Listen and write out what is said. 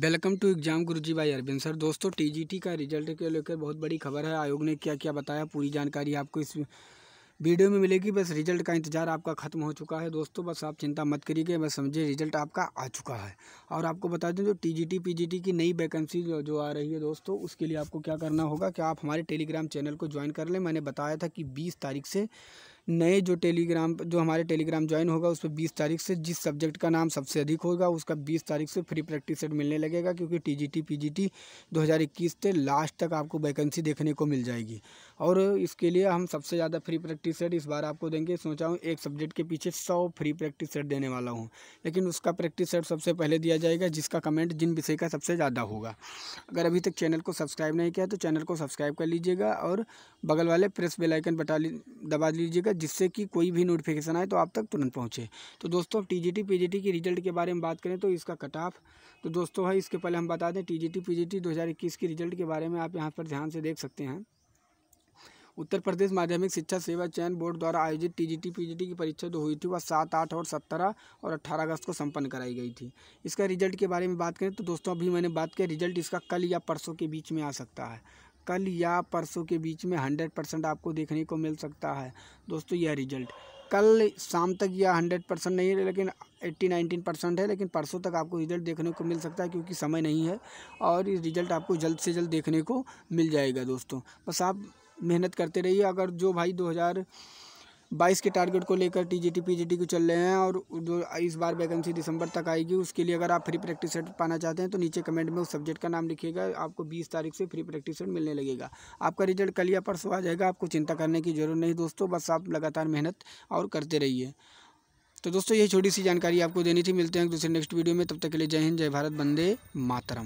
welcome to exam गुरुजी भाई Arvind sir दोस्तों टीजीटी का रिजल्ट के लेकर बहुत बड़ी खबर है आयोग ने क्या क्या बताया पूरी जानकारी आपको इस वीडियो में मिलेगी बस रिजल्ट का इंतजार आपका ख़त्म हो चुका है दोस्तों बस आप चिंता मत करिए बस समझिए रिजल्ट आपका आ चुका है और आपको बता दें जो टीजीटी पीजीटी की नई वैकेंसी जो आ रही है दोस्तों उसके लिए आपको क्या करना होगा कि आप हमारे टेलीग्राम चैनल को ज्वाइन कर लें मैंने बताया था कि बीस तारीख से नए जो टेलीग्राम जो हमारे टेलीग्राम ज्वाइन होगा उस पर बीस तारीख से जिस सब्जेक्ट का नाम सबसे अधिक होगा उसका बीस तारीख से फ्री प्रैक्टिस सेट मिलने लगेगा क्योंकि T G T P G T दो हज़ार इक्कीस से लास्ट तक आपको वैकेंसी देखने को मिल जाएगी और इसके लिए हम सबसे ज़्यादा फ्री प्रैक्टिस सेट इस बार आपको देंगे सोचा हूँ एक सब्जेक्ट के पीछे सौ फ्री प्रैक्टिस सेट देने वाला हूँ लेकिन उसका प्रैक्टिस सेट सबसे पहले दिया जाएगा जिसका कमेंट जिन विषय का सबसे ज़्यादा होगा अगर अभी तक चैनल को सब्सक्राइब नहीं किया तो चैनल को सब्सक्राइब कर लीजिएगा और बगल वाले प्रेस बेलाइकन बटा दबा लीजिएगा जिससे कि कोई भी नोटिफिकेशन आए तो आप तक तुरंत पहुँचे तो दोस्तों टी जी टी के रिजल्ट के बारे में बात करें तो इसका कट ऑफ तो दोस्तों है इसके पहले हम बता दें टी जी टी के रिजल्ट के बारे में आप यहाँ पर ध्यान से देख सकते हैं उत्तर प्रदेश माध्यमिक शिक्षा सेवा चयन बोर्ड द्वारा आयोजित टीजीटी पीजीटी की परीक्षा जो हुई थी वह सात आठ और सत्रह और अट्ठारह अगस्त को संपन्न कराई गई थी इसका रिजल्ट के बारे में बात करें तो दोस्तों अभी मैंने बात किया रिजल्ट इसका कल या परसों के बीच में आ सकता है कल या परसों के बीच में हंड्रेड परसेंट आपको देखने को मिल सकता है दोस्तों यह रिजल्ट कल शाम तक यह हंड्रेड परसेंट नहीं है लेकिन एट्टी नाइन्टीन परसेंट है लेकिन परसों तक आपको रिजल्ट देखने को मिल सकता है क्योंकि समय नहीं है और ये रिजल्ट आपको जल्द से जल्द देखने को मिल जाएगा दोस्तों बस आप मेहनत करते रहिए अगर जो भाई दो हज़ार बाईस के टारगेट को लेकर T G T P G T को चल रहे हैं और जो इस बार वैकेंसी दिसंबर तक आएगी उसके लिए अगर आप फ्री प्रैक्टिस सेट पाना चाहते हैं तो नीचे कमेंट में उस सब्जेक्ट का नाम लिखिएगा आपको बीस तारीख से फ्री प्रैक्टिस सेट मिलने लगेगा आपका रिजल्ट कल या परसों आ जाएगा आपको चिंता करने की जरूरत नहीं दोस्तों बस आप लगातार मेहनत और करते रहिए तो दोस्तों ये छोटी सी जानकारी आपको देनी थी मिलते हैं दूसरे नेक्स्ट वीडियो में तब तक के लिए जय हिंद जय भारत बंदे मातरम